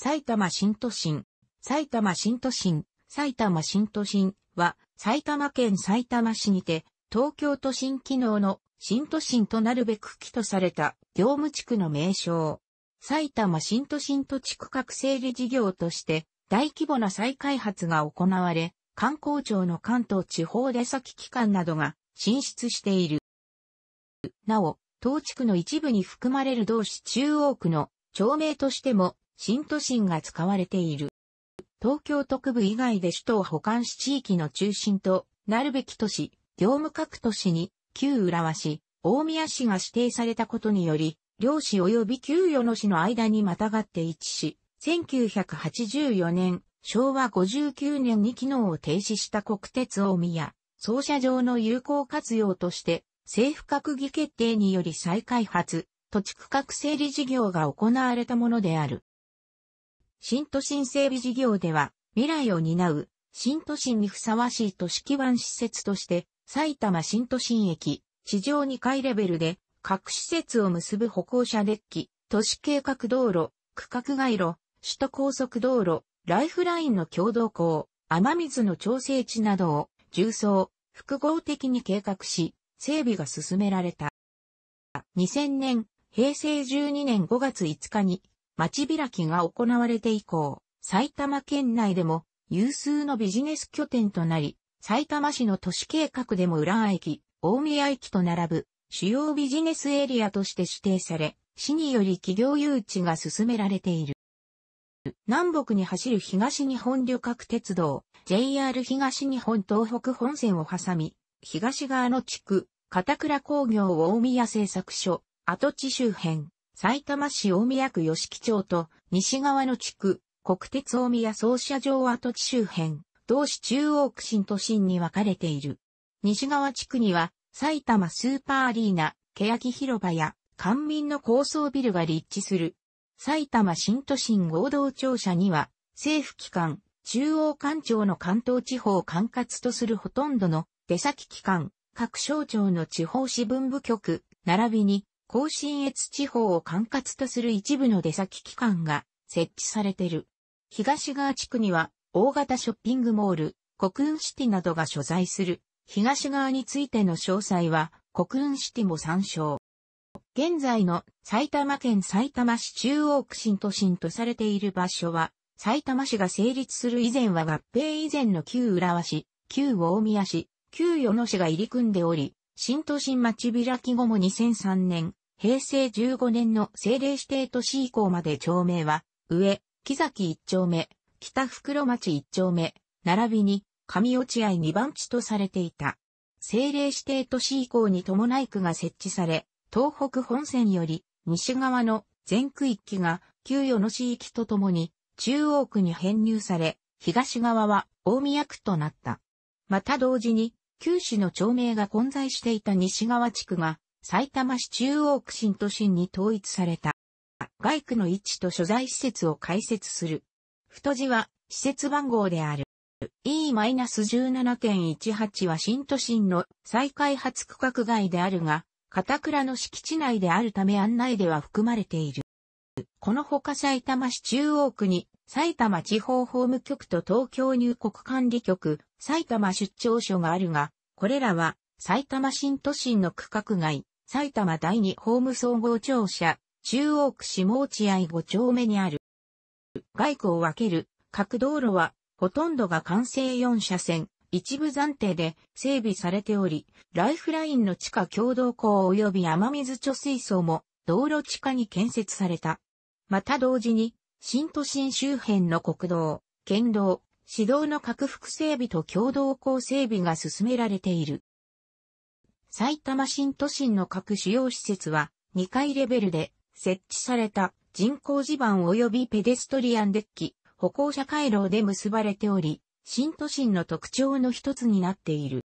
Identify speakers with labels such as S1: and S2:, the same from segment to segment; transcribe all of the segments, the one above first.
S1: 埼玉新都心、埼玉新都心、埼玉新都心は埼玉県埼玉市にて東京都心機能の新都心となるべく起とされた業務地区の名称。埼玉新都心と地区各整理事業として大規模な再開発が行われ、観光庁の関東地方出先機関などが進出している。なお、当地区の一部に含まれる同市中央区の町名としても新都心が使われている。東京特部以外で首都を保管し地域の中心となるべき都市、業務各都市に旧浦和市、大宮市が指定されたことにより、両市及び旧与野市の間にまたがって一し、1984年、昭和59年に機能を停止した国鉄大宮、総車場の有効活用として、政府閣議決定により再開発、土地区画整理事業が行われたものである。新都心整備事業では、未来を担う、新都心にふさわしい都市基盤施設として、埼玉新都心駅、地上2階レベルで、各施設を結ぶ歩行者デッキ、都市計画道路、区画街路、首都高速道路、ライフラインの共同港、雨水の調整地などを、重層、複合的に計画し、整備が進められた。2000年、平成12年5月5日に、町開きが行われて以降、埼玉県内でも有数のビジネス拠点となり、埼玉市の都市計画でも浦和駅、大宮駅と並ぶ主要ビジネスエリアとして指定され、市により企業誘致が進められている。南北に走る東日本旅客鉄道、JR 東日本東北本線を挟み、東側の地区、片倉工業大宮製作所、跡地周辺、埼玉市大宮区吉木町と西側の地区、国鉄大宮総社場跡地周辺、同市中央区新都心に分かれている。西側地区には、埼玉スーパーアリーナ、欅広場や、官民の高層ビルが立地する。埼玉新都心合同庁舎には、政府機関、中央官庁の関東地方管轄とするほとんどの出先機関、各省庁の地方支分部局、並びに甲信越地方を管轄とする一部の出先機関が設置されてる。東側地区には大型ショッピングモール、国運シティなどが所在する。東側についての詳細は国運シティも参照。現在の埼玉県埼玉市中央区新都心とされている場所は、埼玉市が成立する以前は合併以前の旧浦和市、旧大宮市、旧与野市が入り組んでおり、新都心町開き後も2003年、平成15年の政令指定都市以降まで町名は、上、木崎一丁目、北袋町一丁目、並びに、上落合二番地とされていた。政令指定都市以降に伴い区が設置され、東北本線より西側の全区一域が旧与野市域とともに中央区に編入され、東側は大宮区となった。また同時に、九州の町名が混在していた西側地区が埼玉市中央区新都心に統一された。外区の位置と所在施設を開設する。太字は施設番号である。E-17.18 は新都心の再開発区画外であるが、片倉の敷地内であるため案内では含まれている。このほか埼玉市中央区に、埼玉地方法務局と東京入国管理局、埼玉出張所があるが、これらは埼玉新都心の区画外、埼玉第二法務総合庁舎、中央区下落合五丁目にある。外区を分ける各道路は、ほとんどが完成4車線、一部暫定で整備されており、ライフラインの地下共同港及び雨水貯水槽も道路地下に建設された。また同時に、新都心周辺の国道、県道、市道の拡幅整備と共同港整備が進められている。埼玉新都心の各主要施設は2階レベルで設置された人工地盤及びペデストリアンデッキ、歩行者回廊で結ばれており、新都心の特徴の一つになっている。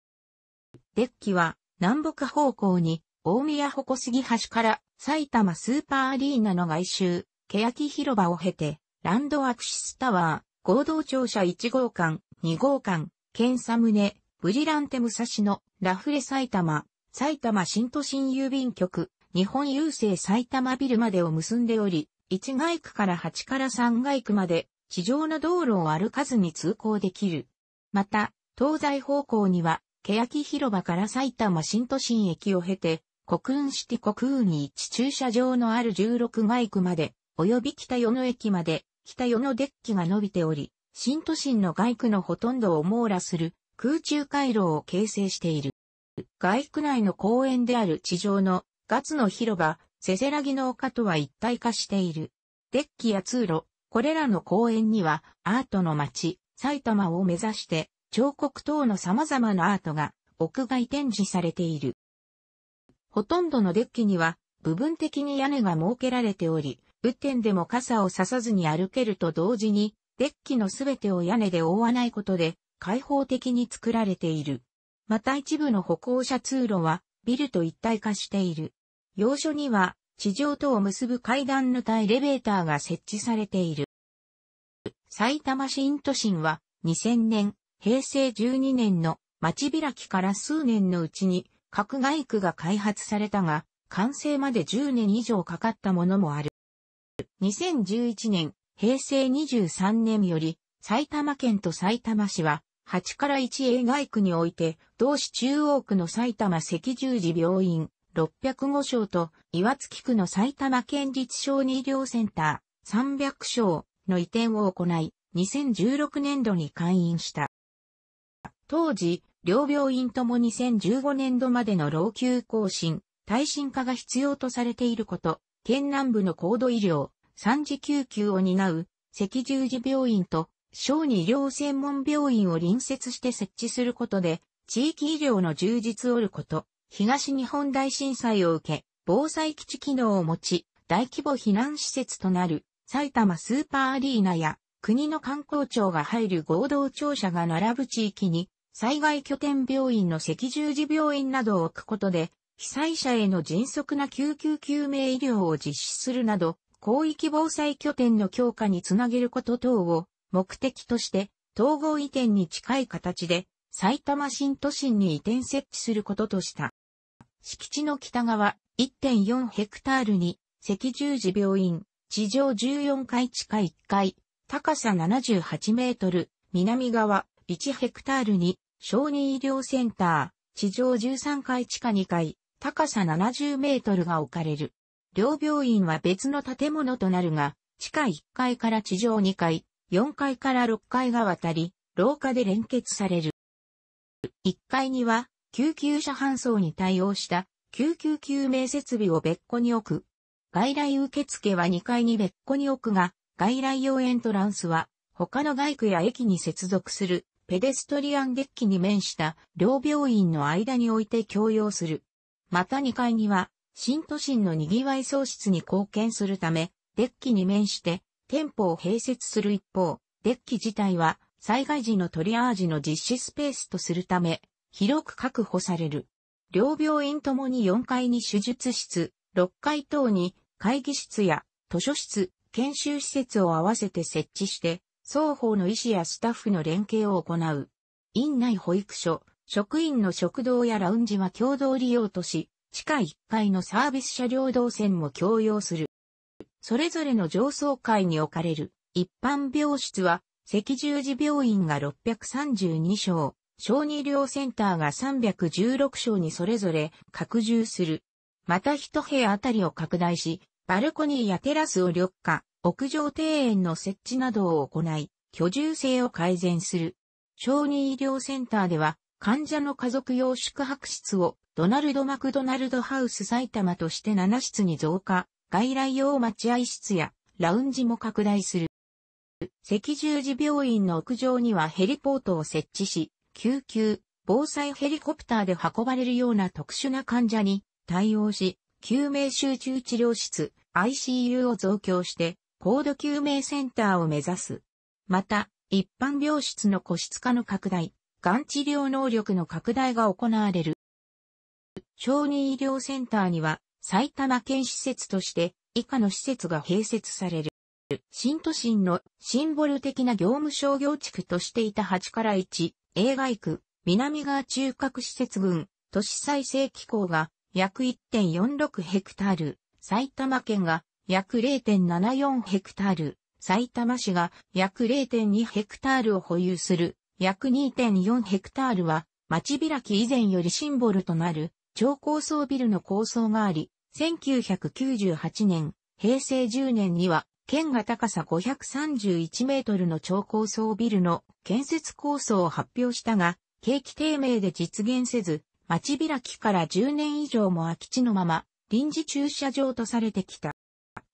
S1: デッキは南北方向に大宮鉾杉橋から埼玉スーパーアリーナの外周、欅広場を経て、ランドアクシスタワー、合同庁舎1号館、2号館、ンサムネ、ブリランテ武蔵野、ラフレ埼玉、埼玉新都心郵便局、日本郵政埼玉ビルまでを結んでおり、1街区から8から3街区まで、地上の道路を歩かずに通行できる。また、東西方向には、欅広場から埼玉新都心駅を経て、国運シティ国運に1駐車場のある16街区まで、及び北与野駅まで、北与野デッキが伸びており、新都心の街区のほとんどを網羅する空中回廊を形成している。外区内の公園である地上のガツの広場、せせらぎの丘とは一体化している。デッキや通路、これらの公園にはアートの街、埼玉を目指して彫刻等の様々なアートが屋外展示されている。ほとんどのデッキには部分的に屋根が設けられており、雨天でも傘を差さずに歩けると同時に、デッキのすべてを屋根で覆わないことで開放的に作られている。また一部の歩行者通路はビルと一体化している。要所には地上とを結ぶ階段のエレベーターが設置されている。埼玉新都心は2000年、平成12年の町開きから数年のうちに核外区が開発されたが、完成まで10年以上かかったものもある。2011年、平成23年より埼玉県と埼玉市は8から 1A 外区において、同市中央区の埼玉赤十字病院605床と、岩槻区の埼玉県立小児医療センター300床の移転を行い、2016年度に開院した。当時、両病院とも2015年度までの老朽更新、耐震化が必要とされていること、県南部の高度医療、三次救急を担う赤十字病院と小児医療専門病院を隣接して設置することで、地域医療の充実を得ること、東日本大震災を受け、防災基地機能を持ち、大規模避難施設となる埼玉スーパーアリーナや国の観光庁が入る合同庁舎が並ぶ地域に災害拠点病院の赤十字病院などを置くことで被災者への迅速な救急救命医療を実施するなど広域防災拠点の強化につなげること等を目的として、統合移転に近い形で、埼玉新都心に移転設置することとした。敷地の北側1.4ヘクタールに赤十字病院、地上14階地下1階、高さ78メートル、南側1ヘクタールに小児医療センター、地上13階地下2階、高さ70メートルが置かれる。両病院は別の建物となるが、地下1階から地上2階、4階から6階が渡り、廊下で連結される。1階には、救急車搬送に対応した救急救命設備を別個に置く。外来受付は2階に別個に置くが、外来用エントランスは、他の外区や駅に接続するペデストリアンデッキに面した両病院の間において共用する。また2階には、新都心の賑わい喪失に貢献するため、デッキに面して店舗を併設する一方、デッキ自体は災害時のトリアージの実施スペースとするため、広く確保される。両病院ともに4階に手術室、6階等に会議室や図書室、研修施設を合わせて設置して、双方の医師やスタッフの連携を行う。院内保育所、職員の食堂やラウンジは共同利用とし、地下1階のサービス車両動線も共用する。それぞれの上層階に置かれる一般病室は、赤十字病院が632床、小児医療センターが316床にそれぞれ拡充する。また一部屋あたりを拡大し、バルコニーやテラスを緑化、屋上庭園の設置などを行い、居住性を改善する。小児医療センターでは、患者の家族用宿泊室をドナルド・マクドナルド・ハウス埼玉として7室に増加外来用待合室やラウンジも拡大する。赤十字病院の屋上にはヘリポートを設置し、救急、防災ヘリコプターで運ばれるような特殊な患者に対応し、救命集中治療室、ICU を増強して、高度救命センターを目指す。また、一般病室の個室化の拡大、がん治療能力の拡大が行われる。小児医療センターには、埼玉県施設として以下の施設が併設される。新都心のシンボル的な業務商業地区としていた8から1、映外区、南側中核施設群、都市再生機構が約1.46ヘクタール、埼玉県が約0.74ヘクタール、埼玉市が約0.2ヘクタールを保有する約2.4ヘクタールは、町開き以前よりシンボルとなる超高層ビルの構想があり、1998年、平成10年には、県が高さ531メートルの超高層ビルの建設構想を発表したが、景気低迷で実現せず、町開きから10年以上も空き地のまま、臨時駐車場とされてきた。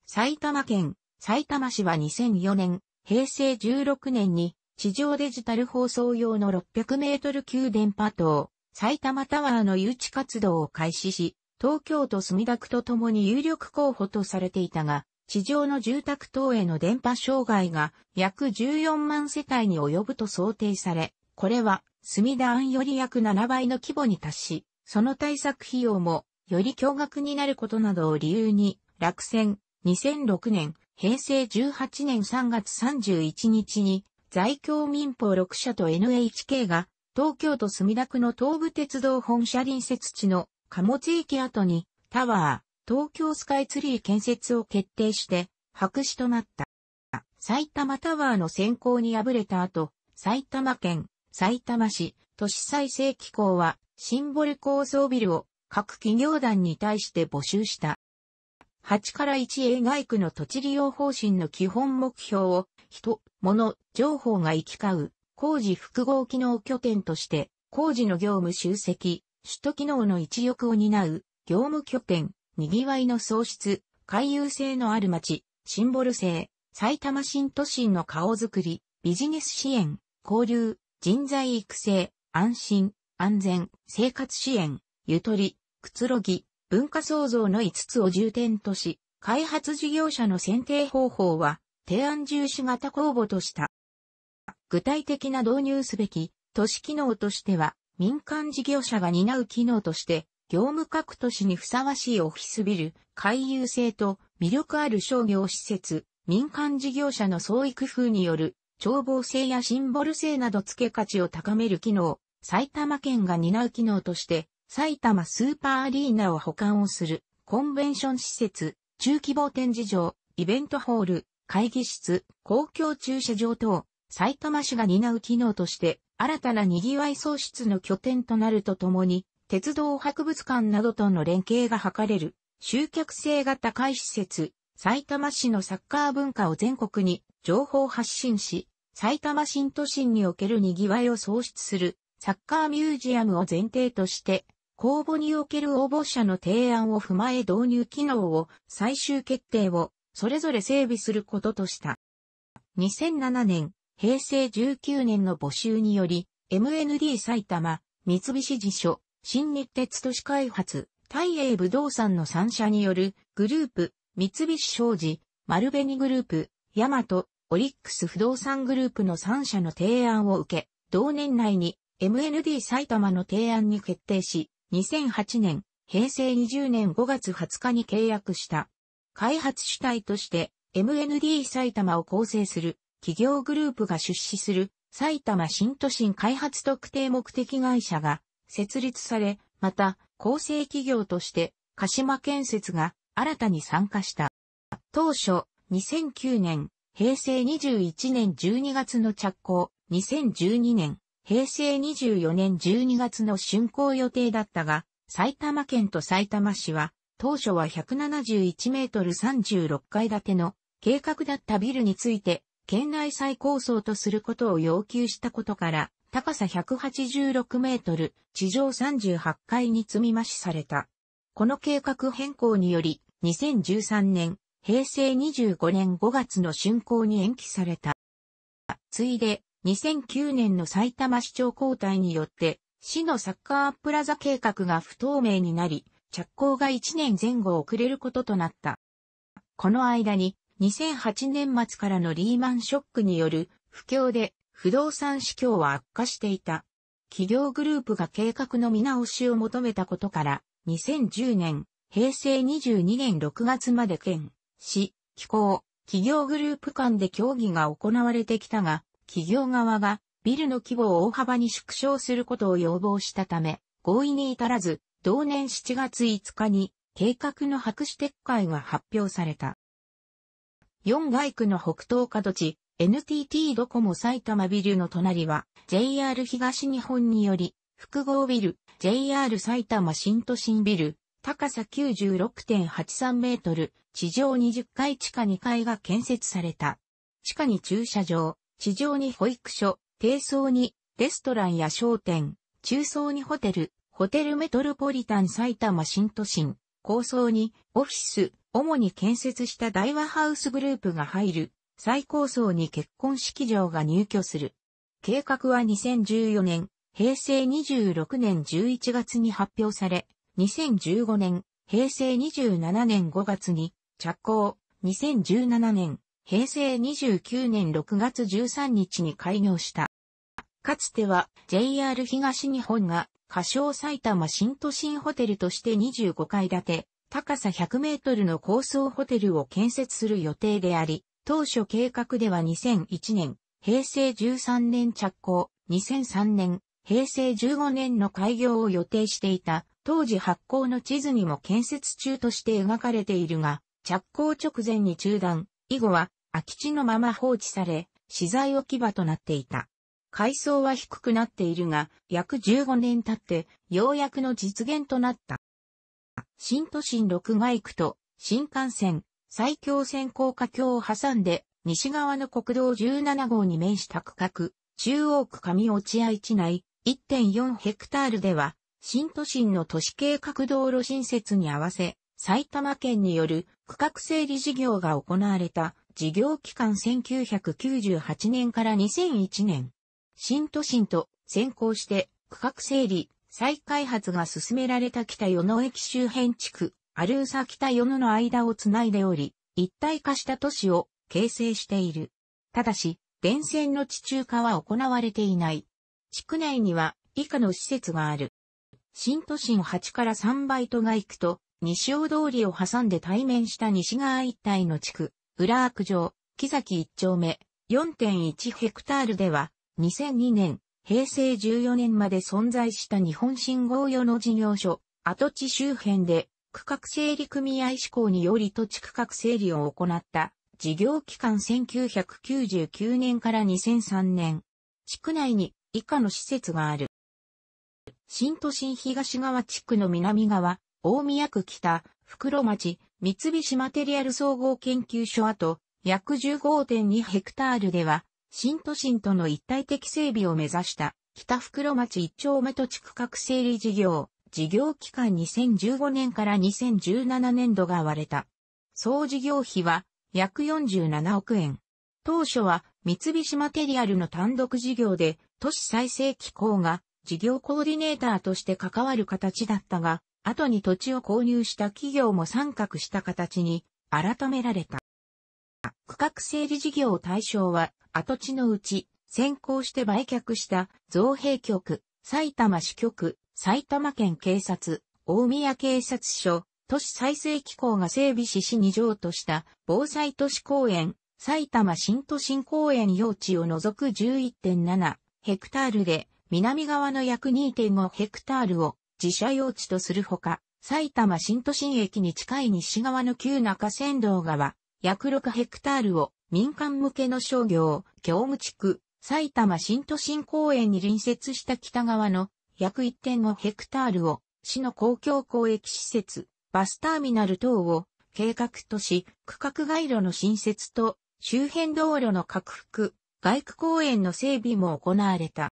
S1: 埼玉県、埼玉市は2004年、平成16年に、地上デジタル放送用の600メートル級電波塔、埼玉タワーの誘致活動を開始し、東京都墨田区と共に有力候補とされていたが、地上の住宅等への電波障害が約14万世帯に及ぶと想定され、これは墨田案より約7倍の規模に達し、その対策費用もより驚愕になることなどを理由に、落選2006年、平成18年3月31日に在京民法6社と NHK が東京都墨田区の東武鉄道本社隣接地の貨物駅跡にタワー、東京スカイツリー建設を決定して白紙となった。埼玉タワーの選考に敗れた後、埼玉県、埼玉市、都市再生機構はシンボル構造ビルを各企業団に対して募集した。8から 1A 外区の土地利用方針の基本目標を人、物、情報が行き交う工事複合機能拠点として、工事の業務集積、首都機能の一翼を担う、業務拠点、賑わいの創出、回遊性のある街、シンボル性、埼玉新都心の顔づくり、ビジネス支援、交流、人材育成、安心、安全、生活支援、ゆとり、くつろぎ、文化創造の5つを重点とし、開発事業者の選定方法は、提案重視型公募とした。具体的な導入すべき都市機能としては、民間事業者が担う機能として、業務各都市にふさわしいオフィスビル、回遊性と魅力ある商業施設、民間事業者の創意工夫による眺望性やシンボル性など付け価値を高める機能、埼玉県が担う機能として、埼玉スーパーアリーナを保管をする、コンベンション施設、中規模展示場、イベントホール、会議室、公共駐車場等、埼玉市が担う機能として、新たな賑わい創出の拠点となるとともに、鉄道博物館などとの連携が図れる、集客性が高い施設、埼玉市のサッカー文化を全国に情報発信し、埼玉新都心における賑わいを創出するサッカーミュージアムを前提として、公募における応募者の提案を踏まえ導入機能を最終決定をそれぞれ整備することとした。2007年、平成19年の募集により、MND 埼玉、三菱地所、新日鉄都市開発、大英武道産の3社によるグループ、三菱商事、丸紅グループ、ヤマト、オリックス不動産グループの3社の提案を受け、同年内に MND 埼玉の提案に決定し、2008年、平成20年5月20日に契約した。開発主体として MND 埼玉を構成する企業グループが出資する埼玉新都心開発特定目的会社が設立され、また、構成企業として鹿島建設が新たに参加した。当初、2009年、平成21年12月の着工、2012年、平成24年12月の竣工予定だったが、埼玉県と埼玉市は、当初は171メートル36階建ての計画だったビルについて県内最高層とすることを要求したことから、高さ186メートル、地上38階に積み増しされた。この計画変更により、2013年、平成25年5月の竣工に延期された。ついで、2009年の埼玉市長交代によって、市のサッカープラザ計画が不透明になり、着工が1年前後遅れることとなった。この間に、2008年末からのリーマンショックによる不況で不動産市況は悪化していた。企業グループが計画の見直しを求めたことから、2010年、平成22年6月まで県、市、機構、企業グループ間で協議が行われてきたが、企業側がビルの規模を大幅に縮小することを要望したため、合意に至らず、同年7月5日に計画の白紙撤回が発表された。4街区の北東角地、NTT ドコモ埼玉ビルの隣は、JR 東日本により、複合ビル、JR 埼玉新都心ビル、高さ96.83メートル、地上20階地下2階が建設された。地下に駐車場、地上に保育所、低層にレストランや商店、中層にホテル、ホテルメトロポリタン埼玉新都心、高層にオフィス、主に建設した大和ハウスグループが入る、最高層に結婚式場が入居する。計画は2014年、平成26年11月に発表され、2015年、平成27年5月に着工、2017年、平成29年6月13日に開業した。かつては JR 東日本が仮称埼玉新都心ホテルとして25階建て、高さ100メートルの高層ホテルを建設する予定であり、当初計画では2001年、平成13年着工、2003年、平成15年の開業を予定していた、当時発行の地図にも建設中として描かれているが、着工直前に中断、以後は空き地のまま放置され、資材置き場となっていた。階層は低くなっているが、約15年経って、ようやくの実現となった。新都心6街区と新幹線、埼京線高架橋を挟んで西側の国道17号に面した区画、中央区上落合地内1.4ヘクタールでは、新都心の都市計画道路新設に合わせ、埼玉県による区画整理事業が行われた事業期間1998年から2001年。新都心と先行して区画整理、再開発が進められた北与野駅周辺地区、アルーサ北与野の間をつないでおり、一体化した都市を形成している。ただし、電線の地中化は行われていない。地区内には以下の施設がある。新都心8から3バイトが行くと、西尾通りを挟んで対面した西側一帯の地区、ー悪城、木崎一丁目、4.1ヘクタールでは、2002年、平成14年まで存在した日本信号用の事業所、跡地周辺で、区画整理組合志向により土地区画整理を行った事業期間1999年から2003年。地区内に以下の施設がある。新都心東側地区の南側、大宮区北、袋町、三菱マテリアル総合研究所跡、約15.2ヘクタールでは、新都心との一体的整備を目指した北袋町一丁目土地区画整理事業、事業期間2015年から2017年度が割れた。総事業費は約47億円。当初は三菱マテリアルの単独事業で都市再生機構が事業コーディネーターとして関わる形だったが、後に土地を購入した企業も参画した形に改められた。区画整理事業対象は、跡地のうち、先行して売却した造幣局、埼玉支局、埼玉県警察、大宮警察署、都市再生機構が整備し市に譲渡した防災都市公園、埼玉新都心公園用地を除く11.7ヘクタールで、南側の約2.5ヘクタールを自社用地とするほか、埼玉新都心駅に近い西側の旧中山道川、約6ヘクタールを民間向けの商業、京務地区、埼玉新都心公園に隣接した北側の約1.5ヘクタールを市の公共交易施設、バスターミナル等を計画とし、区画街路の新設と周辺道路の拡幅、外区公園の整備も行われた。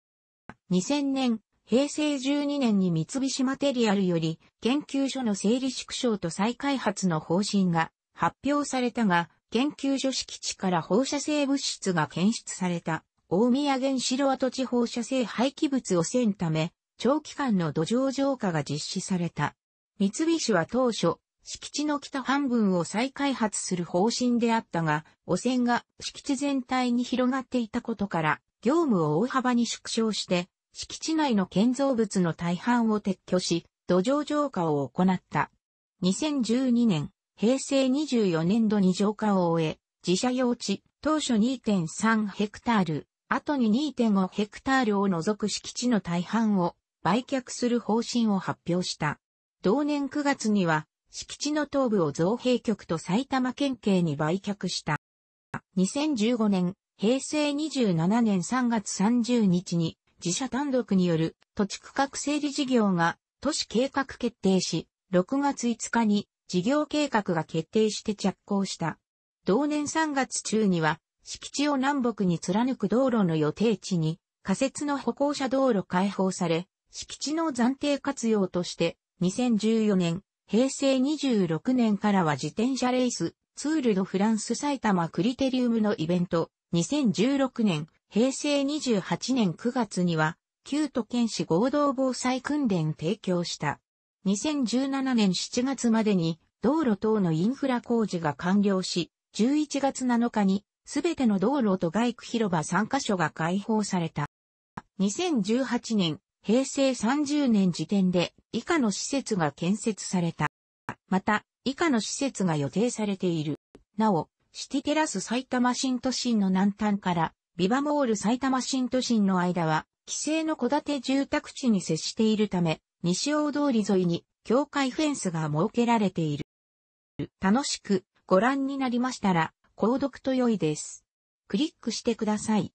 S1: 2000年、平成12年に三菱マテリアルより研究所の整理縮小と再開発の方針が発表されたが、研究所敷地から放射性物質が検出された、大宮原子炉跡地放射性廃棄物をせんため、長期間の土壌浄化が実施された。三菱は当初、敷地の北半分を再開発する方針であったが、汚染が敷地全体に広がっていたことから、業務を大幅に縮小して、敷地内の建造物の大半を撤去し、土壌浄化を行った。2012年、平成24年度に浄化を終え、自社用地、当初2.3ヘクタール、後に2.5ヘクタールを除く敷地の大半を売却する方針を発表した。同年9月には、敷地の東部を造幣局と埼玉県警に売却した。2015年、平成27年3月30日に、自社単独による土地区画整理事業が都市計画決定し、6月5日に事業計画が決定して着工した。同年3月中には、敷地を南北に貫く道路の予定地に、仮設の歩行者道路開放され、敷地の暫定活用として、2014年、平成26年からは自転車レース、ツールドフランス埼玉クリテリウムのイベント、2016年、平成28年9月には、旧都県市合同防災訓練提供した。2017年7月までに道路等のインフラ工事が完了し、11月7日にすべての道路と外区広場3カ所が開放された。2018年、平成30年時点で以下の施設が建設された。また、以下の施設が予定されている。なお、シティテラス埼玉新都心の南端から、ビバモール埼玉新都心の間は、規制の小建て住宅地に接しているため、西大通り沿いに境界フェンスが設けられている。楽しくご覧になりましたら、購読と良いです。クリックしてください。